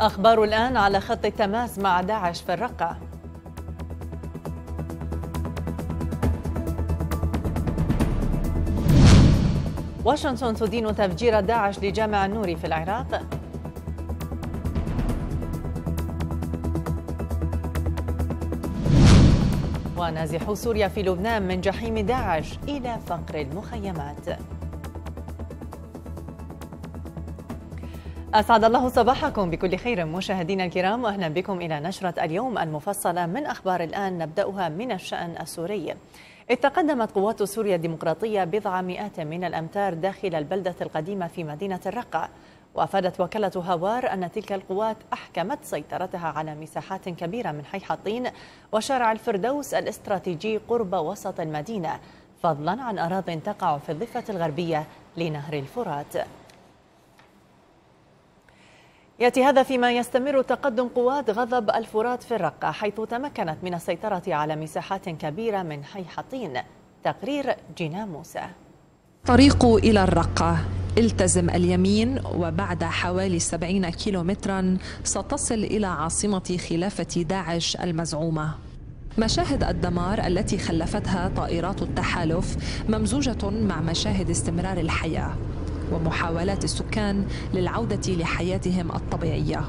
أخبار الآن على خط التماس مع داعش في الرقة واشنطن تدين تفجير داعش لجامع النوري في العراق ونازحو سوريا في لبنان من جحيم داعش إلى فقر المخيمات أسعد الله صباحكم بكل خير مشاهدينا الكرام وأهلا بكم إلى نشرة اليوم المفصلة من أخبار الآن نبدأها من الشأن السوري إذ تقدمت قوات سوريا الديمقراطية بضع مئات من الأمتار داخل البلدة القديمة في مدينة الرقة وأفادت وكالة هوار أن تلك القوات أحكمت سيطرتها على مساحات كبيرة من حي حطين وشارع الفردوس الاستراتيجي قرب وسط المدينة فضلا عن أراض تقع في الضفة الغربية لنهر الفرات ياتي هذا فيما يستمر تقدم قوات غضب الفرات في الرقه حيث تمكنت من السيطره على مساحات كبيره من حي حطين تقرير جينا موسى طريق الى الرقه التزم اليمين وبعد حوالي 70 كيلومترا ستصل الى عاصمه خلافه داعش المزعومه مشاهد الدمار التي خلفتها طائرات التحالف ممزوجه مع مشاهد استمرار الحياه ومحاولات السكان للعودة لحياتهم الطبيعية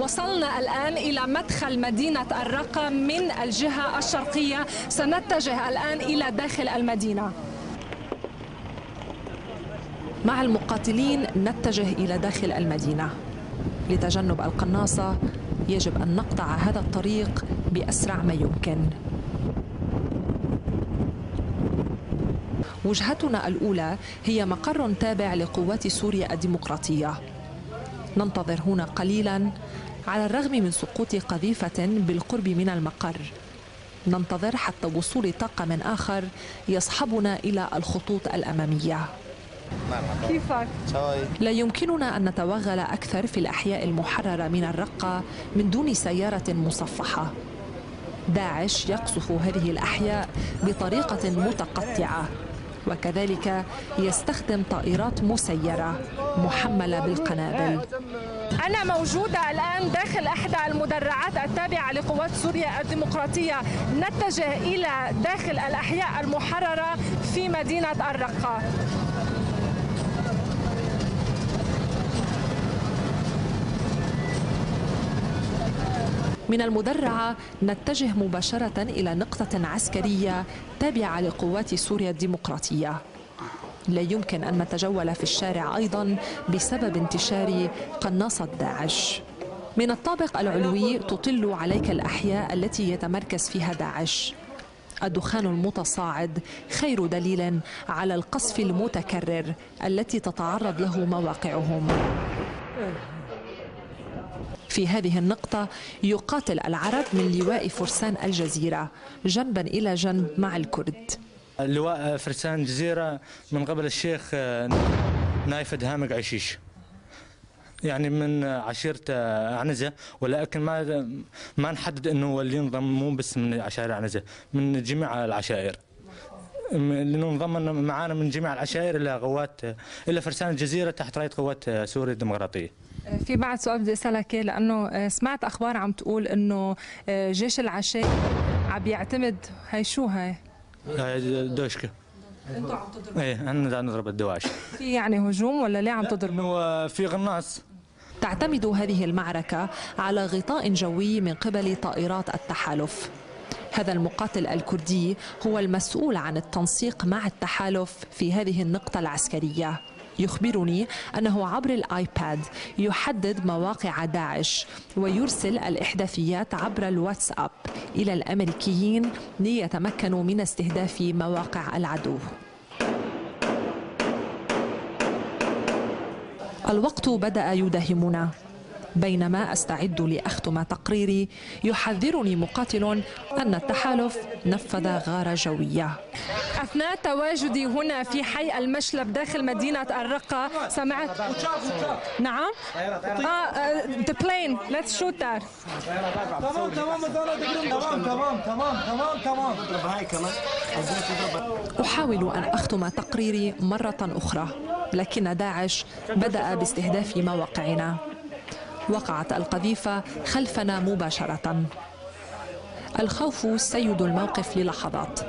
وصلنا الآن إلى مدخل مدينة الرقة من الجهة الشرقية سنتجه الآن إلى داخل المدينة مع المقاتلين نتجه إلى داخل المدينة لتجنب القناصة يجب أن نقطع هذا الطريق بأسرع ما يمكن وجهتنا الأولى هي مقر تابع لقوات سوريا الديمقراطية ننتظر هنا قليلا على الرغم من سقوط قذيفة بالقرب من المقر ننتظر حتى وصول طاقم آخر يصحبنا إلى الخطوط الأمامية كيفك؟ لا يمكننا أن نتوغل أكثر في الأحياء المحررة من الرقة من دون سيارة مصفحة داعش يقصف هذه الأحياء بطريقة متقطعة وكذلك يستخدم طائرات مسيرة محملة بالقنابل أنا موجودة الآن داخل إحدى المدرعات التابعة لقوات سوريا الديمقراطية نتجه إلى داخل الأحياء المحررة في مدينة الرقة من المدرعة نتجه مباشرة إلى نقطة عسكرية تابعة لقوات سوريا الديمقراطية لا يمكن أن نتجول في الشارع أيضا بسبب انتشار قناصة داعش من الطابق العلوي تطل عليك الأحياء التي يتمركز فيها داعش الدخان المتصاعد خير دليل على القصف المتكرر التي تتعرض له مواقعهم في هذه النقطة يقاتل العرب من لواء فرسان الجزيرة جنبا إلى جنب مع الكرد لواء فرسان الجزيرة من قبل الشيخ آه، نايف دهامق عشيش يعني من عشيرة آه، عنزة ولكن ما ما نحدد انه اللي ينضم مو بس من عشائر عنزة من جميع العشائر لانه انضم معانا من جميع العشائر الى قوات الا فرسان الجزيرة تحت راية قوات آه، سوريا الديمقراطية في بعد سؤال بدي اسالك لانه آه، سمعت اخبار عم تقول انه آه، جيش العشاء عم يعتمد هي شو هاي؟ هاي دوشكه انتم عم تضربوا ايه انا عم نضرب الدواش في يعني هجوم ولا ليه عم تضربوا؟ انه آه، في غناص تعتمد هذه المعركة على غطاء جوي من قبل طائرات التحالف هذا المقاتل الكردي هو المسؤول عن التنسيق مع التحالف في هذه النقطة العسكرية يخبرني أنه عبر الآيباد يحدد مواقع داعش ويرسل الإحداثيات عبر الواتساب إلى الأمريكيين ليتمكنوا من استهداف مواقع العدو الوقت بدأ يداهمنا بينما أستعد لأختم تقريري يحذرني مقاتل أن التحالف نفذ غارة جوية أثناء تواجدي هنا في حي المشلب داخل مدينة الرقة سمعت نعم آه, آه، the plane let's shoot that تمام تمام تمام تمام تمام تمام تمام أحاول أن أختم تقريري مرة أخرى لكن داعش بدأ باستهداف مواقعنا وقعت القذيفة خلفنا مباشرة الخوف سيد الموقف للحظات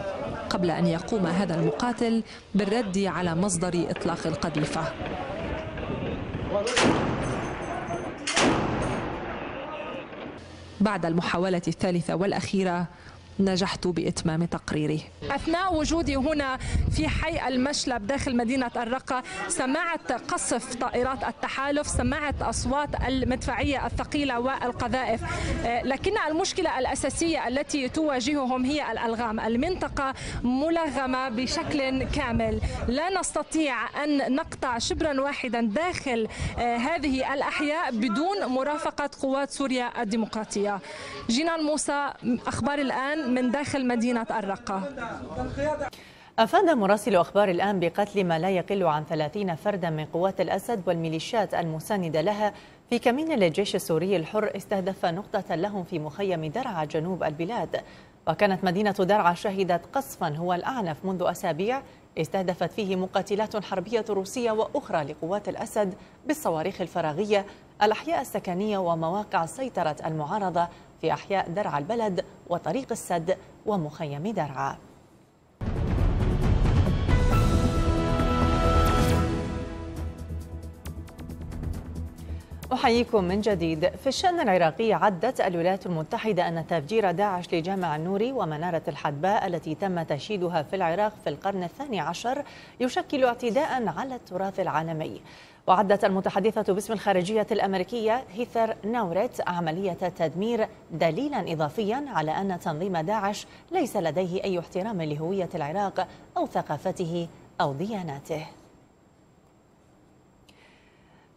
قبل أن يقوم هذا المقاتل بالرد على مصدر إطلاق القذيفة بعد المحاولة الثالثة والأخيرة نجحت بإتمام تقريري أثناء وجودي هنا في حي المشلب داخل مدينة الرقة سمعت قصف طائرات التحالف سمعت أصوات المدفعية الثقيلة والقذائف آه، لكن المشكلة الأساسية التي تواجههم هي الألغام المنطقة ملغمة بشكل كامل لا نستطيع أن نقطع شبرا واحدا داخل آه، هذه الأحياء بدون مرافقة قوات سوريا الديمقراطية جنان موسى أخبار الآن من داخل مدينة الرقة أفاد مراسل أخبار الآن بقتل ما لا يقل عن 30 فردا من قوات الأسد والميليشيات المساندة لها في كمين للجيش السوري الحر استهدف نقطة لهم في مخيم درعا جنوب البلاد وكانت مدينة درعا شهدت قصفا هو الأعنف منذ أسابيع استهدفت فيه مقاتلات حربية روسية وأخرى لقوات الأسد بالصواريخ الفراغية الأحياء السكنية ومواقع سيطرة المعارضة في أحياء درعا البلد وطريق السد ومخيم درعا أحييكم من جديد في الشأن العراقي عدت الولايات المتحدة أن تفجير داعش لجامع النوري ومنارة الحدباء التي تم تشييدها في العراق في القرن الثاني عشر يشكل اعتداء على التراث العالمي وعدت المتحدثة باسم الخارجية الأمريكية هيثر ناوريت عملية التدمير دليلا إضافيا على أن تنظيم داعش ليس لديه أي احترام لهوية العراق أو ثقافته أو دياناته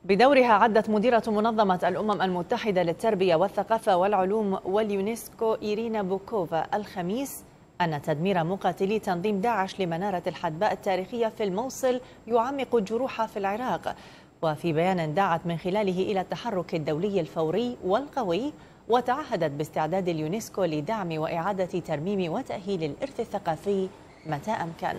بدورها عدت مديرة منظمة الأمم المتحدة للتربية والثقافة والعلوم واليونسكو إيرينا بوكوفا الخميس أن تدمير مقاتلي تنظيم داعش لمنارة الحدباء التاريخية في الموصل يعمق الجروح في العراق وفي بيان دعت من خلاله إلى التحرك الدولي الفوري والقوي وتعهدت باستعداد اليونسكو لدعم وإعادة ترميم وتأهيل الإرث الثقافي متى أمكن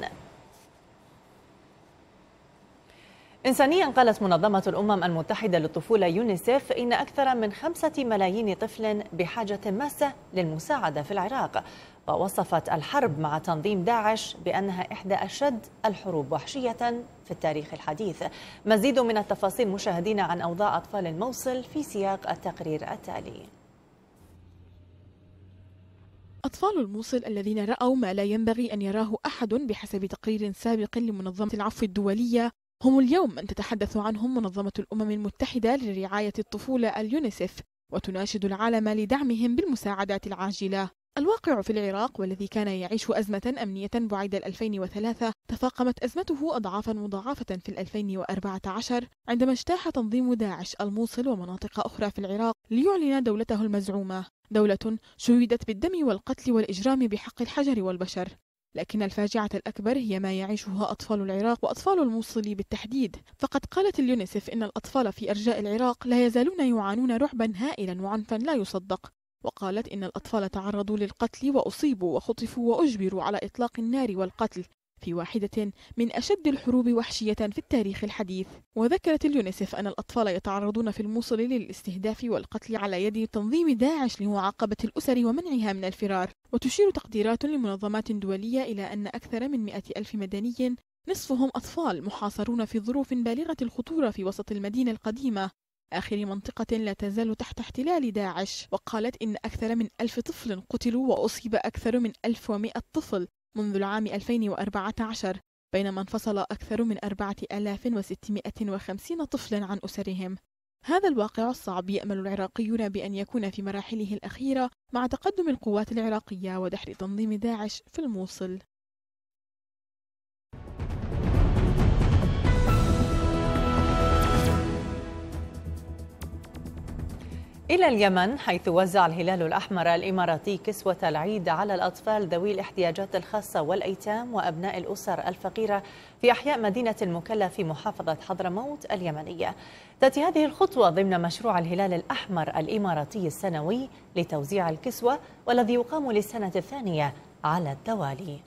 إنسانيا قالت منظمة الأمم المتحدة للطفولة يونيسف إن أكثر من خمسة ملايين طفل بحاجة ماسة للمساعدة في العراق ووصفت الحرب مع تنظيم داعش بأنها إحدى أشد الحروب وحشية في التاريخ الحديث مزيد من التفاصيل مشاهدينا عن أوضاع أطفال الموصل في سياق التقرير التالي أطفال الموصل الذين رأوا ما لا ينبغي أن يراه أحد بحسب تقرير سابق لمنظمة العفو الدولية هم اليوم من تتحدث عنهم منظمة الأمم المتحدة لرعاية الطفولة اليونيسف وتناشد العالم لدعمهم بالمساعدات العاجلة الواقع في العراق والذي كان يعيش أزمة أمنية بعد 2003 تفاقمت أزمته أضعافا مضاعفة في 2014 عندما اجتاح تنظيم داعش الموصل ومناطق أخرى في العراق ليعلن دولته المزعومة دولة شيدت بالدم والقتل والإجرام بحق الحجر والبشر لكن الفاجعة الأكبر هي ما يعيشها أطفال العراق وأطفال الموصل بالتحديد فقد قالت اليونيسف إن الأطفال في أرجاء العراق لا يزالون يعانون رعبا هائلا وعنفا لا يصدق وقالت إن الأطفال تعرضوا للقتل وأصيبوا وخطفوا وأجبروا على إطلاق النار والقتل في واحدة من أشد الحروب وحشية في التاريخ الحديث وذكرت اليونيسف أن الأطفال يتعرضون في الموصل للاستهداف والقتل على يد تنظيم داعش لمعاقبة الأسر ومنعها من الفرار وتشير تقديرات لمنظمات دولية إلى أن أكثر من مئة ألف مدني نصفهم أطفال محاصرون في ظروف بالغة الخطورة في وسط المدينة القديمة آخر منطقة لا تزال تحت احتلال داعش وقالت إن أكثر من ألف طفل قتلوا وأصيب أكثر من 1100 طفل منذ العام 2014 بينما انفصل أكثر من 4650 طفلا عن أسرهم هذا الواقع الصعب يأمل العراقيون بأن يكون في مراحله الأخيرة مع تقدم القوات العراقية ودحر تنظيم داعش في الموصل إلى اليمن حيث وزع الهلال الأحمر الإماراتي كسوة العيد على الأطفال ذوي الاحتياجات الخاصة والأيتام وأبناء الأسر الفقيرة في أحياء مدينة المكلا في محافظة حضرموت اليمنية تأتي هذه الخطوة ضمن مشروع الهلال الأحمر الإماراتي السنوي لتوزيع الكسوة والذي يقام للسنة الثانية على التوالي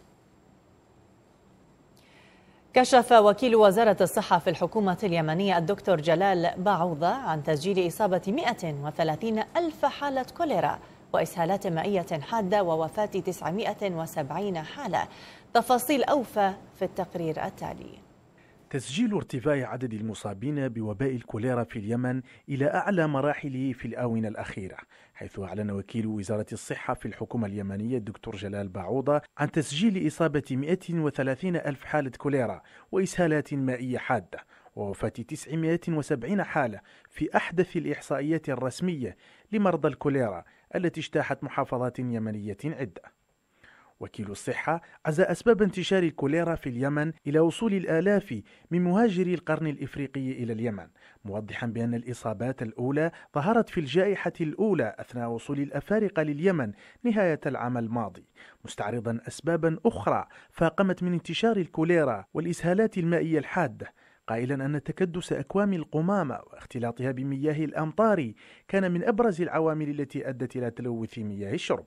كشف وكيل وزارة الصحة في الحكومة اليمنية الدكتور جلال بعوضة عن تسجيل إصابة 130 ألف حالة كوليرا وإسهالات مائية حادة ووفاة 970 حالة تفاصيل أوفى في التقرير التالي تسجيل ارتفاع عدد المصابين بوباء الكوليرا في اليمن إلى أعلى مراحله في الآونة الأخيرة حيث أعلن وكيل وزارة الصحة في الحكومة اليمنية الدكتور جلال بعوضة عن تسجيل إصابة 130 ألف حالة كوليرا وإسهالات مائية حادة ووفاة 970 حالة في أحدث الإحصائيات الرسمية لمرضى الكوليرا التي اجتاحت محافظات يمنية عدة وكيل الصحة عزى أسباب انتشار الكوليرا في اليمن إلى وصول الآلاف من مهاجري القرن الإفريقي إلى اليمن موضحا بأن الإصابات الأولى ظهرت في الجائحة الأولى أثناء وصول الأفارقة لليمن نهاية العام الماضي مستعرضا أسبابا أخرى فاقمت من انتشار الكوليرا والإسهالات المائية الحادة قائلا أن تكدس أكوام القمامة واختلاطها بمياه الأمطار كان من أبرز العوامل التي أدت إلى تلوث مياه الشرب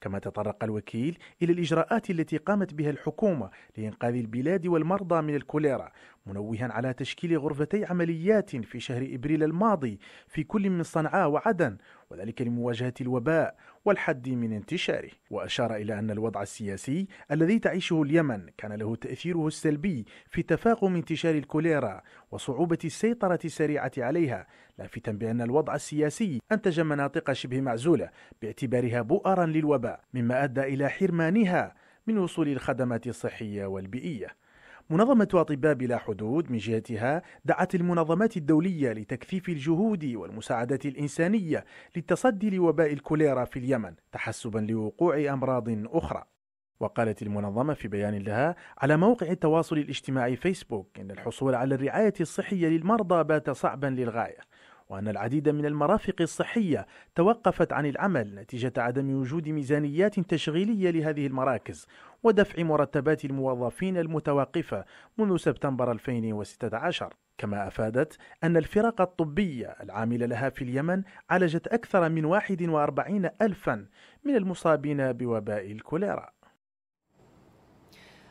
كما تطرق الوكيل إلى الإجراءات التي قامت بها الحكومة لإنقاذ البلاد والمرضى من الكوليرا منوها على تشكيل غرفتي عمليات في شهر إبريل الماضي في كل من صنعاء وعدن وذلك لمواجهة الوباء والحد من انتشاره وأشار إلى أن الوضع السياسي الذي تعيشه اليمن كان له تأثيره السلبي في تفاقم انتشار الكوليرا وصعوبة السيطرة السريعة عليها لافتا بأن الوضع السياسي أنتج مناطق شبه معزولة باعتبارها بؤرا للوباء مما أدى إلى حرمانها من وصول الخدمات الصحية والبيئية منظمة أطباء بلا حدود من جهتها دعت المنظمات الدولية لتكثيف الجهود والمساعدة الإنسانية للتصدي لوباء الكوليرا في اليمن تحسبا لوقوع أمراض أخرى وقالت المنظمة في بيان لها على موقع التواصل الاجتماعي فيسبوك إن الحصول على الرعاية الصحية للمرضى بات صعبا للغاية وأن العديد من المرافق الصحية توقفت عن العمل نتيجة عدم وجود ميزانيات تشغيلية لهذه المراكز ودفع مرتبات الموظفين المتوقفة منذ سبتمبر 2016 كما أفادت أن الفرق الطبية العاملة لها في اليمن عالجت أكثر من 41 ألفا من المصابين بوباء الكوليرا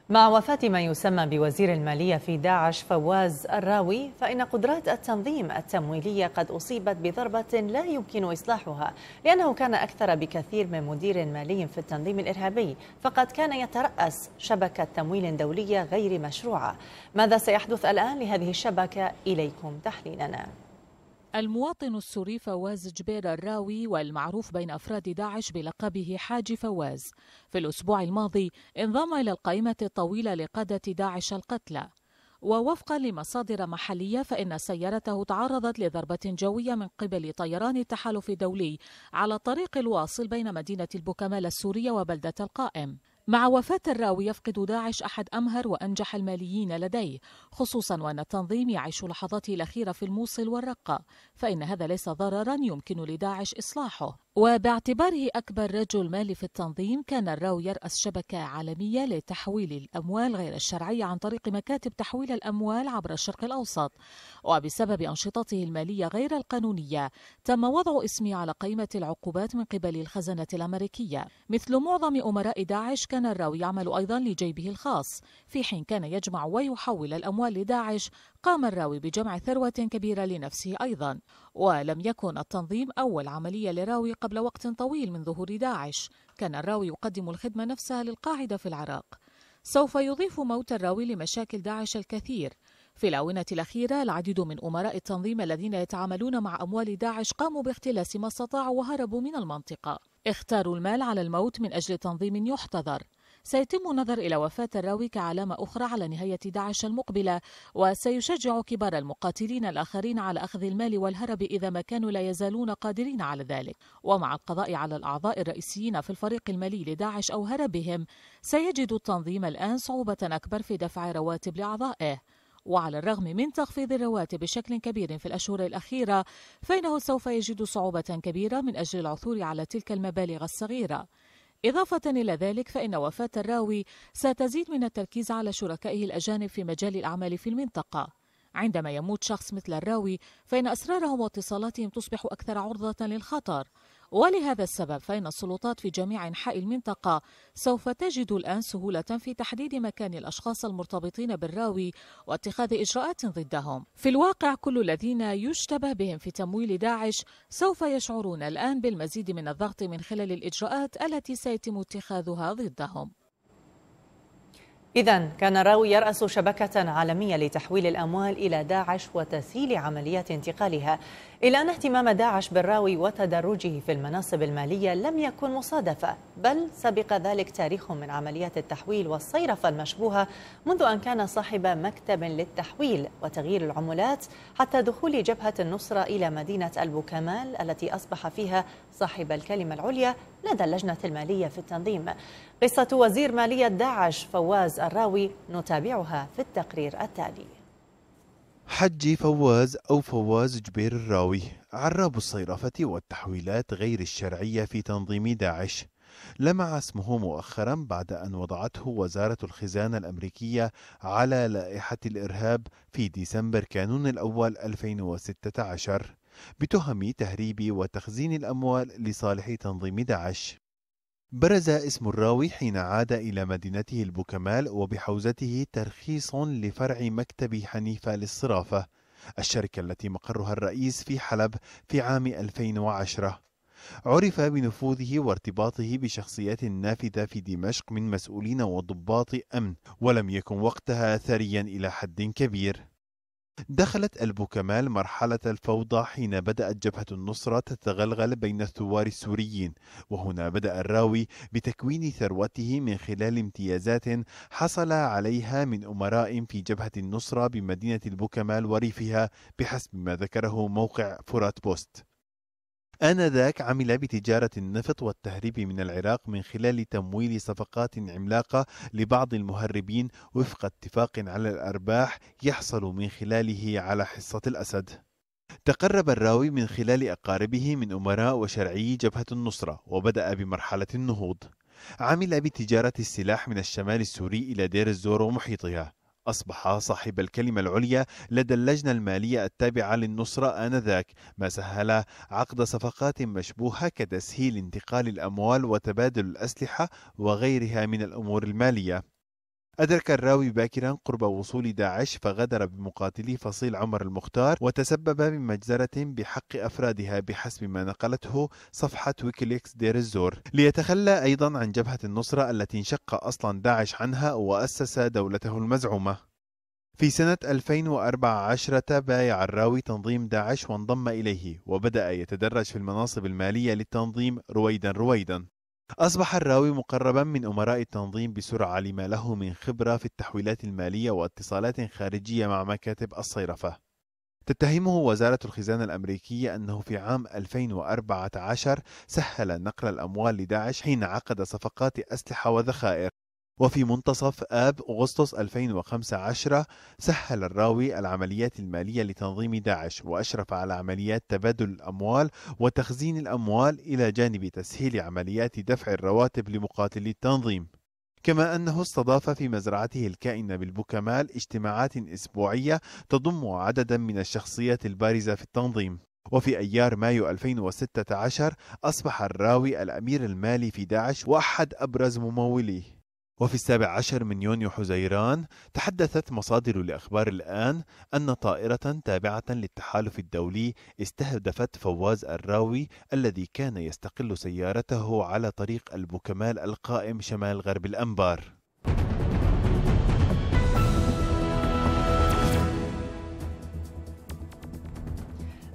مع وفاة ما يسمى بوزير المالية في داعش فواز الراوي فإن قدرات التنظيم التمويلية قد أصيبت بضربة لا يمكن إصلاحها لأنه كان أكثر بكثير من مدير مالي في التنظيم الإرهابي فقد كان يترأس شبكة تمويل دولية غير مشروعة ماذا سيحدث الآن لهذه الشبكة إليكم تحليلنا المواطن السوري فواز جبير الراوي والمعروف بين أفراد داعش بلقبه حاج فواز في الأسبوع الماضي انضم إلى القائمة الطويلة لقادة داعش القتلى ووفقا لمصادر محلية فإن سيارته تعرضت لضربة جوية من قبل طيران التحالف الدولي على الطريق الواصل بين مدينة البوكمال السورية وبلدة القائم مع وفاة الراوي يفقد داعش أحد أمهر وأنجح الماليين لديه خصوصا وأن التنظيم يعيش لحظاته الأخيرة في الموصل والرقة فإن هذا ليس ضررا يمكن لداعش إصلاحه وباعتباره أكبر رجل مالي في التنظيم كان الراو يرأس شبكة عالمية لتحويل الأموال غير الشرعية عن طريق مكاتب تحويل الأموال عبر الشرق الأوسط وبسبب أنشطته المالية غير القانونية تم وضع اسمه على قائمة العقوبات من قبل الخزنة الأمريكية مثل معظم أمراء داعش كان الراو يعمل أيضا لجيبه الخاص في حين كان يجمع ويحول الأموال لداعش قام الراوي بجمع ثروة كبيرة لنفسه أيضا ولم يكن التنظيم أول عملية لراوي قبل وقت طويل من ظهور داعش كان الراوي يقدم الخدمة نفسها للقاعدة في العراق سوف يضيف موت الراوي لمشاكل داعش الكثير في الآونة الأخيرة العديد من أمراء التنظيم الذين يتعاملون مع أموال داعش قاموا باختلاس ما استطاعوا وهربوا من المنطقة اختاروا المال على الموت من أجل تنظيم يحتذر سيتم النظر إلى وفاة الراوي كعلامة أخرى على نهاية داعش المقبلة وسيشجع كبار المقاتلين الآخرين على أخذ المال والهرب إذا ما كانوا لا يزالون قادرين على ذلك ومع القضاء على الأعضاء الرئيسيين في الفريق المالي لداعش أو هربهم سيجد التنظيم الآن صعوبة أكبر في دفع رواتب لأعضائه وعلى الرغم من تخفيض الرواتب بشكل كبير في الأشهر الأخيرة فإنه سوف يجد صعوبة كبيرة من أجل العثور على تلك المبالغ الصغيرة إضافة إلى ذلك فإن وفاة الراوي ستزيد من التركيز على شركائه الأجانب في مجال الأعمال في المنطقة عندما يموت شخص مثل الراوي فإن أسرارهم واتصالاتهم تصبح أكثر عرضة للخطر ولهذا السبب فإن السلطات في جميع أنحاء المنطقة سوف تجد الآن سهولة في تحديد مكان الأشخاص المرتبطين بالراوي واتخاذ إجراءات ضدهم في الواقع كل الذين يشتبه بهم في تمويل داعش سوف يشعرون الآن بالمزيد من الضغط من خلال الإجراءات التي سيتم اتخاذها ضدهم إذا كان الراوي يرأس شبكة عالمية لتحويل الأموال إلى داعش وتسهيل عمليات انتقالها إلى أن اهتمام داعش بالراوي وتدرجه في المناصب المالية لم يكن مصادفة بل سبق ذلك تاريخ من عمليات التحويل والصيرفة المشبوهة منذ أن كان صاحب مكتب للتحويل وتغيير العملات حتى دخول جبهة النصرة إلى مدينة البوكمال التي أصبح فيها صاحب الكلمة العليا لدى اللجنة المالية في التنظيم قصة وزير مالية داعش فواز الراوي نتابعها في التقرير التالي حجي فواز أو فواز جبير الراوي عراب الصيرفة والتحويلات غير الشرعية في تنظيم داعش لمع اسمه مؤخرا بعد أن وضعته وزارة الخزانة الأمريكية على لائحة الإرهاب في ديسمبر كانون الأول 2016 بتهم تهريب وتخزين الأموال لصالح تنظيم داعش برز اسم الراوي حين عاد إلى مدينته البوكمال وبحوزته ترخيص لفرع مكتب حنيفة للصرافة الشركة التي مقرها الرئيس في حلب في عام 2010 عرف بنفوذه وارتباطه بشخصيات نافذة في دمشق من مسؤولين وضباط أمن ولم يكن وقتها ثريا إلى حد كبير دخلت البوكمال مرحلة الفوضى حين بدأت جبهة النصرة تتغلغل بين الثوار السوريين وهنا بدأ الراوي بتكوين ثروته من خلال امتيازات حصل عليها من أمراء في جبهة النصرة بمدينة البوكمال وريفها بحسب ما ذكره موقع فرات بوست آنذاك عمل بتجارة النفط والتهريب من العراق من خلال تمويل صفقات عملاقة لبعض المهربين وفق اتفاق على الأرباح يحصل من خلاله على حصة الأسد. تقرب الراوي من خلال أقاربه من أمراء وشرعي جبهة النصرة وبدأ بمرحلة النهوض. عمل بتجارة السلاح من الشمال السوري إلى دير الزور ومحيطها أصبح صاحب الكلمة العليا لدى اللجنة المالية التابعة للنصرة آنذاك ما سهل عقد صفقات مشبوهة كتسهيل انتقال الأموال وتبادل الأسلحة وغيرها من الأمور المالية أدرك الراوي باكرا قرب وصول داعش فغدر بمقاتلي فصيل عمر المختار وتسبب بمجزرة بحق أفرادها بحسب ما نقلته صفحة ويكيليكس دير الزور ليتخلى أيضا عن جبهة النصرة التي انشق أصلا داعش عنها وأسس دولته المزعومة في سنة 2014 بايع الراوي تنظيم داعش وانضم إليه وبدأ يتدرج في المناصب المالية للتنظيم رويدا رويدا أصبح الراوي مقربا من أمراء التنظيم بسرعة لما له من خبرة في التحويلات المالية واتصالات خارجية مع مكاتب الصيرفة تتهمه وزارة الخزانة الأمريكية أنه في عام 2014 سهل نقل الأموال لداعش حين عقد صفقات أسلحة وذخائر وفي منتصف آب أغسطس 2015 سهل الراوي العمليات المالية لتنظيم داعش وأشرف على عمليات تبادل الأموال وتخزين الأموال إلى جانب تسهيل عمليات دفع الرواتب لمقاتلي التنظيم كما أنه استضاف في مزرعته الكائنة بالبوكمال اجتماعات أسبوعية تضم عددا من الشخصيات البارزة في التنظيم وفي أيار مايو 2016 أصبح الراوي الأمير المالي في داعش وأحد أبرز مموليه وفي السابع عشر من يونيو حزيران تحدثت مصادر لأخبار الآن أن طائرة تابعة للتحالف الدولي استهدفت فواز الراوي الذي كان يستقل سيارته على طريق البوكمال القائم شمال غرب الأنبار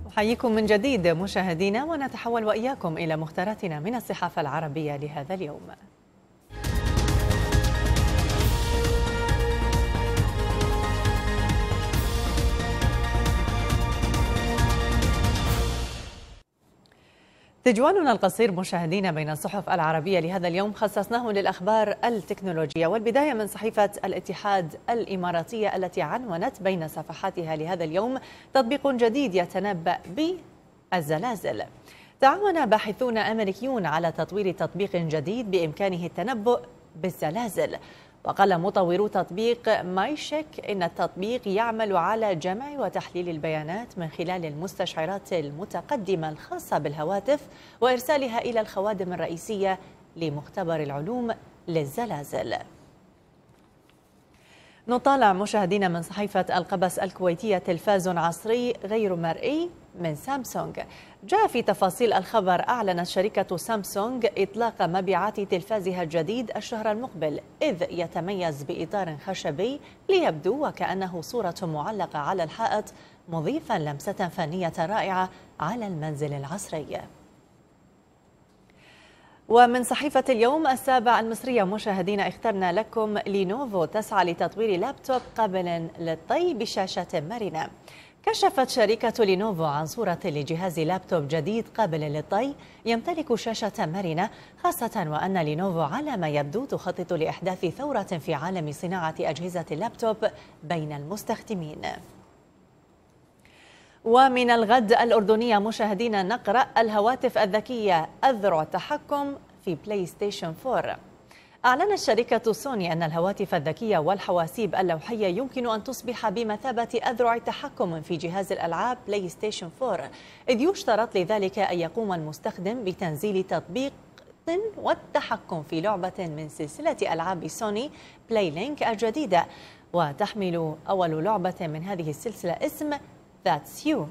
أحييكم من جديد مشاهدينا ونتحول وإياكم إلى مختاراتنا من الصحافة العربية لهذا اليوم تجوالنا القصير مشاهدينا بين الصحف العربية لهذا اليوم خصصناه للأخبار التكنولوجية والبداية من صحيفة الاتحاد الإماراتية التي عنونت بين صفحاتها لهذا اليوم تطبيق جديد يتنبأ بالزلازل تعاون باحثون أمريكيون على تطوير تطبيق جديد بإمكانه التنبؤ بالزلازل وقال مطورو تطبيق مايشيك إن التطبيق يعمل على جمع وتحليل البيانات من خلال المستشعرات المتقدمة الخاصة بالهواتف وإرسالها إلى الخوادم الرئيسية لمختبر العلوم للزلازل نطالع مشاهدينا من صحيفة القبس الكويتية تلفاز عصري غير مرئي من سامسونج جاء في تفاصيل الخبر أعلنت شركة سامسونج إطلاق مبيعات تلفازها الجديد الشهر المقبل إذ يتميز بإطار خشبي ليبدو وكأنه صورة معلقة على الحائط مضيفا لمسة فنية رائعة على المنزل العصري ومن صحيفة اليوم السابع المصرية مشاهدينا اخترنا لكم لينوفو تسعى لتطوير لابتوب قابل للطي بشاشة مرنة كشفت شركة لينوفو عن صورة لجهاز لابتوب جديد قابل للطي يمتلك شاشة مرنة خاصة وأن لينوفو على ما يبدو تخطط لإحداث ثورة في عالم صناعة أجهزة اللابتوب بين المستخدمين ومن الغد الأردنية مشاهدينا نقرأ الهواتف الذكية أذرع تحكم في بلاي ستيشن 4 أعلنت شركة سوني أن الهواتف الذكية والحواسيب اللوحية يمكن أن تصبح بمثابة أذرع تحكم في جهاز الألعاب بلاي ستيشن 4 إذ يشترط لذلك أن يقوم المستخدم بتنزيل تطبيق والتحكم في لعبة من سلسلة ألعاب سوني بلاي لينك الجديدة وتحمل أول لعبة من هذه السلسلة اسم That's You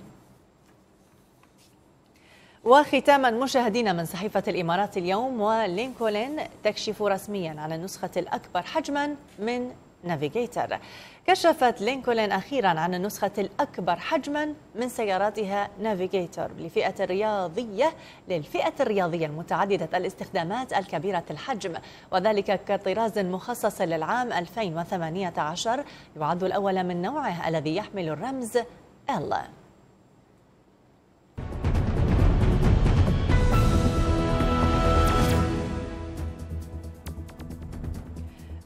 وختاما مشاهدينا من صحيفة الإمارات اليوم ولينكولن تكشف رسميا عن النسخة الأكبر حجما من نافيجيتر كشفت لينكولن أخيرا عن النسخة الأكبر حجما من سياراتها نافيجيتور لفئة الرياضية للفئة الرياضية المتعددة الاستخدامات الكبيرة الحجم وذلك كطراز مخصص للعام 2018 يعد الأول من نوعه الذي يحمل الرمز Ella.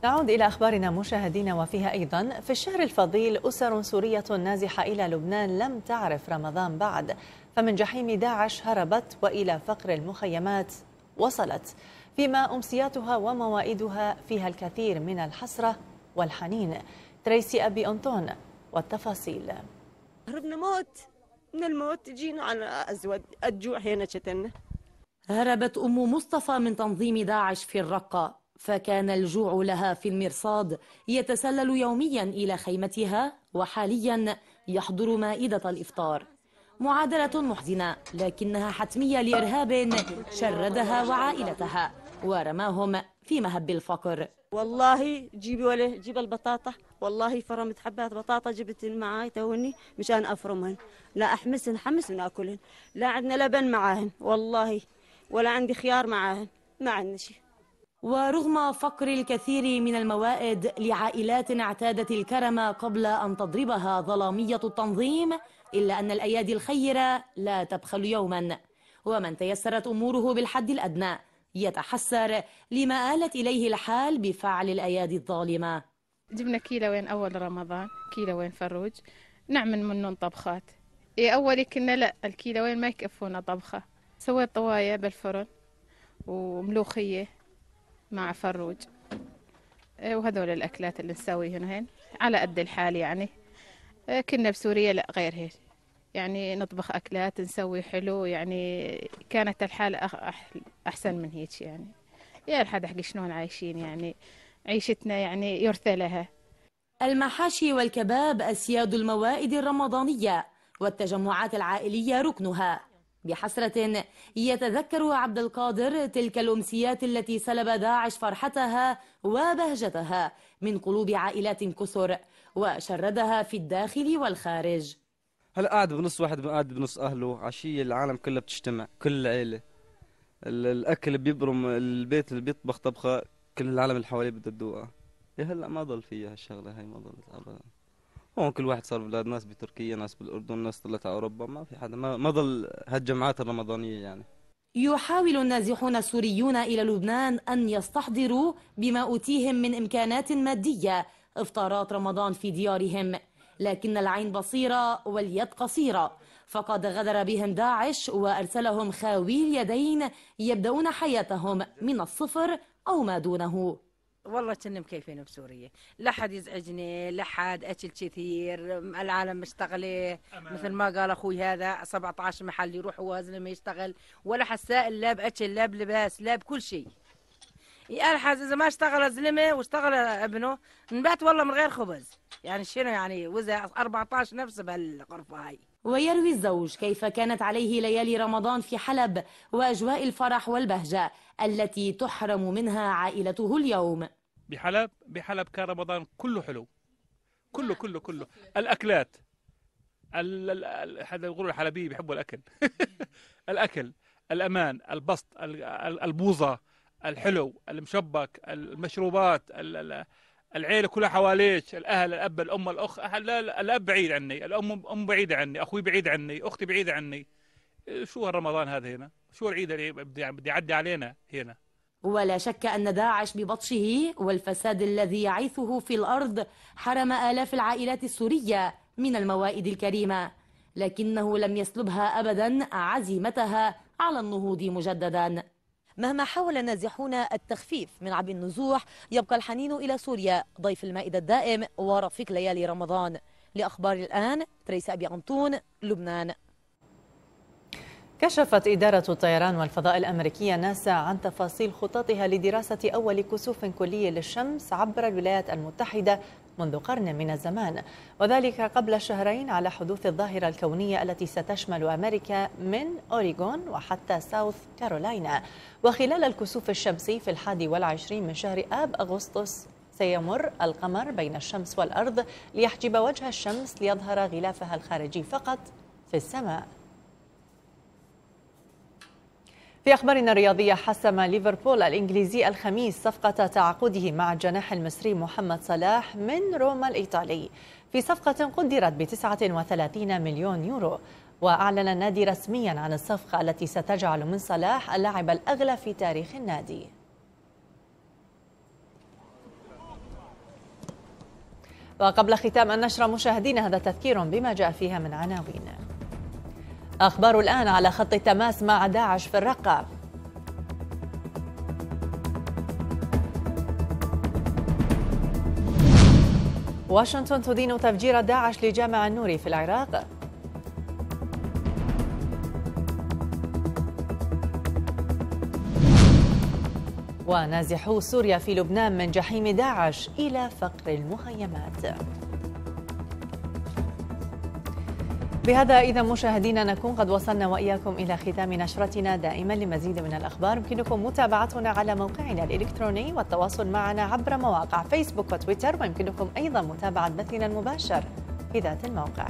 نعود إلى أخبارنا مشاهدينا وفيها أيضا في الشهر الفضيل أسر سورية نازحة إلى لبنان لم تعرف رمضان بعد فمن جحيم داعش هربت وإلى فقر المخيمات وصلت فيما أمسياتها وموائدها فيها الكثير من الحسرة والحنين تريسي أبي أنطون والتفاصيل هربنا موت من الموت جينا على أزود الجوع هنا شتنا هربت أم مصطفى من تنظيم داعش في الرقة فكان الجوع لها في المرصاد يتسلل يوميا إلى خيمتها وحاليا يحضر مائدة الإفطار معادلة محزنة لكنها حتمية لإرهاب شردها وعائلتها ورماهم في مهب الفقر والله جيبي ولا جيب البطاطا والله فرمت حبات بطاطا جبت معاي توني مشان افرمهن لا احمسن حمس ناكلهن لا عندنا لبن معاهن والله ولا عندي خيار معاهن ما عندنا شيء ورغم فقر الكثير من الموائد لعائلات اعتادت الكرم قبل أن تضربها ظلامية التنظيم إلا أن الأيادي الخيرة لا تبخل يوما ومن تيسرت أموره بالحد الأدنى يتحسر لما آلت إليه الحال بفعل الأيادي الظالمة جبنا كيلوين أول رمضان كيلوين فروج نعمل منهم طبخات إيه أولي كنا لا الكيلوين ما يكفونا طبخة سويت طواية بالفرن وملوخية مع فروج إيه وهذول الأكلات اللي نسويهن هين على قد الحال يعني كنا بسوريا لا غير هيك يعني نطبخ أكلات نسوي حلو يعني كانت الحالة أحسن من هيك يعني يا الحد حق شلون عايشين يعني عيشتنا يعني يرثى لها المحاشي والكباب أسياد الموائد الرمضانية والتجمعات العائلية ركنها بحسرة يتذكر عبد القادر تلك الأمسيات التي سلب داعش فرحتها وبهجتها من قلوب عائلات كثر وشردها في الداخل والخارج هلا قاعد بنص واحد قاعد بنص اهله عشيه العالم كلها بتجتمع كل العيله الاكل بيبرم البيت اللي بيطبخ طبخه كل العالم اللي حواليه بدها تدوقها يا هلا ما ضل فيها هالشغله هاي ما ضلت ابدا هون كل واحد صار بلاد ناس بتركيا ناس بالاردن ناس طلعت على اوروبا ما في حدا ما, ما ضل هالجمعات الرمضانيه يعني يحاول النازحون السوريون الى لبنان ان يستحضروا بما اوتيهم من امكانات ماديه افطارات رمضان في ديارهم لكن العين بصيرة واليد قصيرة فقد غدر بهم داعش وأرسلهم خاوي اليدين يبدأون حياتهم من الصفر أو ما دونه والله كنا مكيفين بسوريا لا حد يزعجني لا حد اكل كثير العالم مشتغله مثل ما قال اخوي هذا 17 محل يروح وازنه ما يشتغل ولا سائل لا باكل لا بلباس لا بكل شيء يلحز اذا ما اشتغل الزلمه واشتغل ابنه نبات والله من غير خبز يعني شنو يعني وزع 14 نفس بهالغرفه هاي ويروي الزوج كيف كانت عليه ليالي رمضان في حلب واجواء الفرح والبهجه التي تحرم منها عائلته اليوم بحلب بحلب كان رمضان كله حلو كله نعم. كله كله الاكلات هذا يقولوا الحلبيه بيحبوا الاكل الاكل الامان البسط البوظه الحلو المشبك المشروبات العيله كلها حواليك الاهل الاب الام الاخ أهل الاب بعيد عني الام ام بعيده عني اخوي بعيد عني اختي بعيده عني شو رمضان هذا هنا شو العيد اللي بدي يعدي علينا هنا ولا شك أن داعش ببطشه والفساد الذي يعيثه في الأرض حرم آلاف العائلات السورية من الموائد الكريمة لكنه لم يسلبها أبدا عزيمتها على النهوض مجددا مهما حاول النازحون التخفيف من عبء النزوح يبقى الحنين إلى سوريا ضيف المائدة الدائم ورفيق ليالي رمضان لأخبار الآن تريس أبي أنطون لبنان كشفت إدارة الطيران والفضاء الأمريكية ناسا عن تفاصيل خططها لدراسة أول كسوف كلي للشمس عبر الولايات المتحدة منذ قرن من الزمان وذلك قبل شهرين على حدوث الظاهرة الكونية التي ستشمل أمريكا من أوريغون وحتى ساوث كارولاينا وخلال الكسوف الشمسي في الحادي والعشرين من شهر آب أغسطس سيمر القمر بين الشمس والأرض ليحجب وجه الشمس ليظهر غلافها الخارجي فقط في السماء في أخبارنا الرياضية حسم ليفربول الإنجليزي الخميس صفقة تعاقده مع الجناح المصري محمد صلاح من روما الإيطالي في صفقة قدرت ب 39 مليون يورو وأعلن النادي رسميا عن الصفقة التي ستجعل من صلاح اللاعب الأغلى في تاريخ النادي وقبل ختام النشرة مشاهدينا هذا تذكير بما جاء فيها من عناوين أخبار الآن على خط التماس مع داعش في الرقة واشنطن تدين تفجير داعش لجامع النوري في العراق ونازحو سوريا في لبنان من جحيم داعش إلى فقر المخيمات بهذا إذا مشاهدينا نكون قد وصلنا وإياكم إلى ختام نشرتنا دائما لمزيد من الأخبار يمكنكم متابعتنا على موقعنا الإلكتروني والتواصل معنا عبر مواقع فيسبوك وتويتر ويمكنكم أيضا متابعة بثنا المباشر في ذات الموقع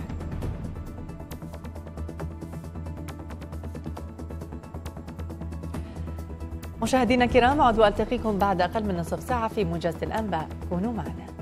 مشاهدينا الكرام عدوا وألتقيكم بعد أقل من نصف ساعة في موجز الأنباء كونوا معنا